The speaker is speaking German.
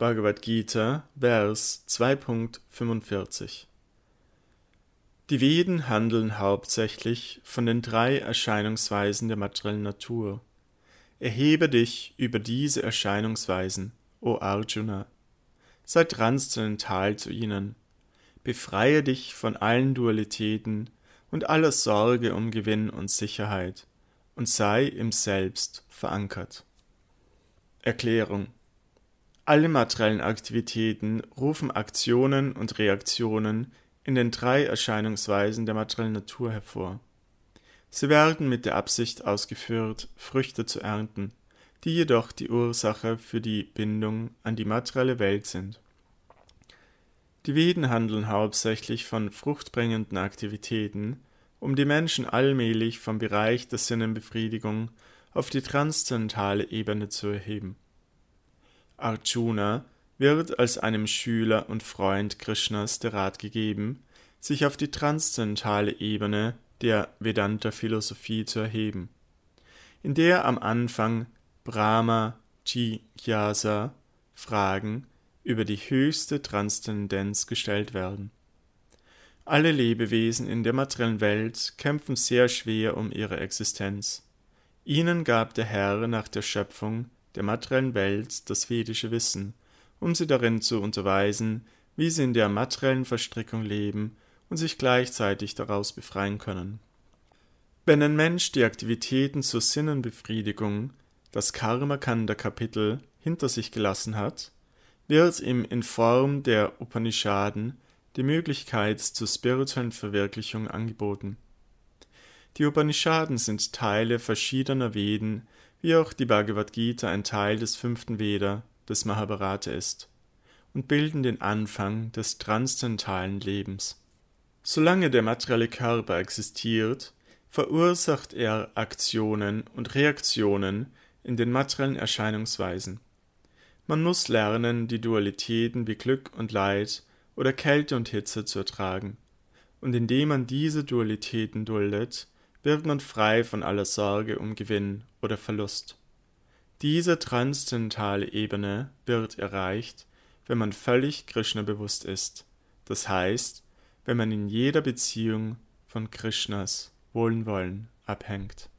Bhagavad Gita, Vers 2.45 Die Veden handeln hauptsächlich von den drei Erscheinungsweisen der materiellen Natur. Erhebe dich über diese Erscheinungsweisen, o Arjuna. Sei transzendental zu ihnen. Befreie dich von allen Dualitäten und aller Sorge um Gewinn und Sicherheit und sei im Selbst verankert. Erklärung alle materiellen Aktivitäten rufen Aktionen und Reaktionen in den drei Erscheinungsweisen der materiellen Natur hervor. Sie werden mit der Absicht ausgeführt, Früchte zu ernten, die jedoch die Ursache für die Bindung an die materielle Welt sind. Die Veden handeln hauptsächlich von fruchtbringenden Aktivitäten, um die Menschen allmählich vom Bereich der Sinnenbefriedigung auf die transzendentale Ebene zu erheben Arjuna wird als einem Schüler und Freund Krishnas der Rat gegeben, sich auf die transzendentale Ebene der Vedanta-Philosophie zu erheben, in der am Anfang Brahma, Jigyasa, Fragen über die höchste Transzendenz gestellt werden. Alle Lebewesen in der materiellen Welt kämpfen sehr schwer um ihre Existenz. Ihnen gab der Herr nach der Schöpfung der materiellen Welt das vedische Wissen, um sie darin zu unterweisen, wie sie in der materiellen Verstrickung leben und sich gleichzeitig daraus befreien können. Wenn ein Mensch die Aktivitäten zur Sinnenbefriedigung, das Karma-Kanda-Kapitel, hinter sich gelassen hat, wird ihm in Form der Upanishaden die Möglichkeit zur spirituellen Verwirklichung angeboten. Die Upanishaden sind Teile verschiedener Veden wie auch die Bhagavad Gita ein Teil des fünften Veda, des Mahabharata ist, und bilden den Anfang des transzendentalen Lebens. Solange der materielle Körper existiert, verursacht er Aktionen und Reaktionen in den materiellen Erscheinungsweisen. Man muss lernen, die Dualitäten wie Glück und Leid oder Kälte und Hitze zu ertragen, und indem man diese Dualitäten duldet, wird man frei von aller Sorge um Gewinn oder Verlust. Diese transzendentale Ebene wird erreicht, wenn man völlig Krishna bewusst ist, das heißt, wenn man in jeder Beziehung von Krishnas Wohlwollen abhängt.